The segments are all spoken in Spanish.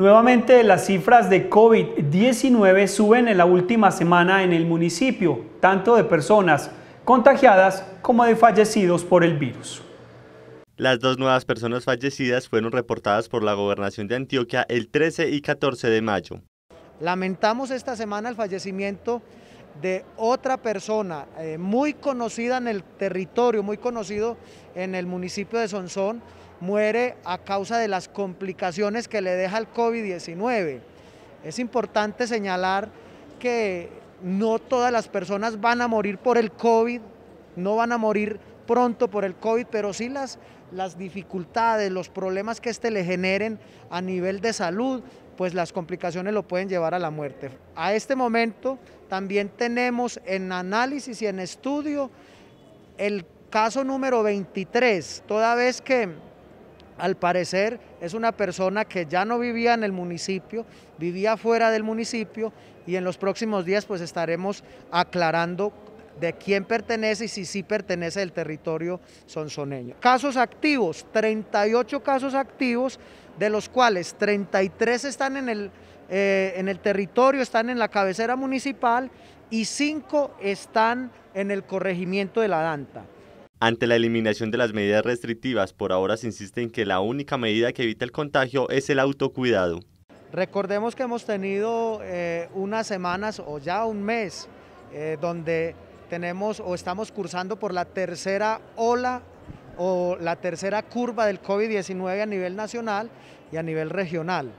Nuevamente, las cifras de COVID-19 suben en la última semana en el municipio, tanto de personas contagiadas como de fallecidos por el virus. Las dos nuevas personas fallecidas fueron reportadas por la gobernación de Antioquia el 13 y 14 de mayo. Lamentamos esta semana el fallecimiento de otra persona eh, muy conocida en el territorio, muy conocido en el municipio de Sonsón, muere a causa de las complicaciones que le deja el COVID-19. Es importante señalar que no todas las personas van a morir por el COVID, no van a morir pronto por el COVID, pero sí las, las dificultades, los problemas que este le generen a nivel de salud, pues las complicaciones lo pueden llevar a la muerte. A este momento también tenemos en análisis y en estudio el caso número 23, toda vez que al parecer es una persona que ya no vivía en el municipio, vivía fuera del municipio y en los próximos días pues estaremos aclarando de quién pertenece y si sí pertenece el territorio sonsoneño. Casos activos, 38 casos activos, de los cuales 33 están en el, eh, en el territorio, están en la cabecera municipal y 5 están en el corregimiento de la Danta. Ante la eliminación de las medidas restrictivas, por ahora se insiste en que la única medida que evita el contagio es el autocuidado. Recordemos que hemos tenido eh, unas semanas o ya un mes eh, donde tenemos o estamos cursando por la tercera ola o la tercera curva del COVID-19 a nivel nacional y a nivel regional.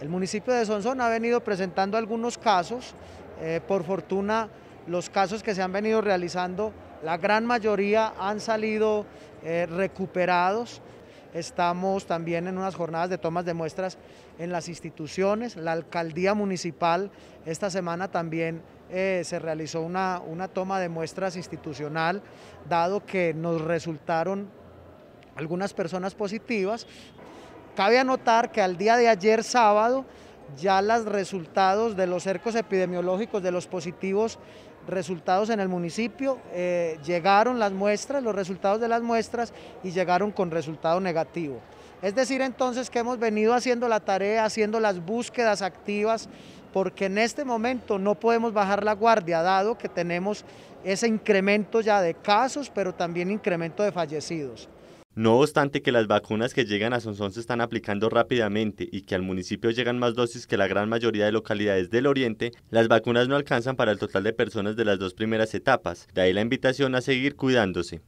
El municipio de Sonson ha venido presentando algunos casos, eh, por fortuna los casos que se han venido realizando la gran mayoría han salido eh, recuperados. Estamos también en unas jornadas de tomas de muestras en las instituciones, la alcaldía municipal. Esta semana también eh, se realizó una, una toma de muestras institucional, dado que nos resultaron algunas personas positivas. Cabe anotar que al día de ayer sábado ya los resultados de los cercos epidemiológicos de los positivos resultados en el municipio, eh, llegaron las muestras, los resultados de las muestras y llegaron con resultado negativo. Es decir, entonces que hemos venido haciendo la tarea, haciendo las búsquedas activas, porque en este momento no podemos bajar la guardia, dado que tenemos ese incremento ya de casos, pero también incremento de fallecidos. No obstante que las vacunas que llegan a Sonson se están aplicando rápidamente y que al municipio llegan más dosis que la gran mayoría de localidades del oriente, las vacunas no alcanzan para el total de personas de las dos primeras etapas. De ahí la invitación a seguir cuidándose.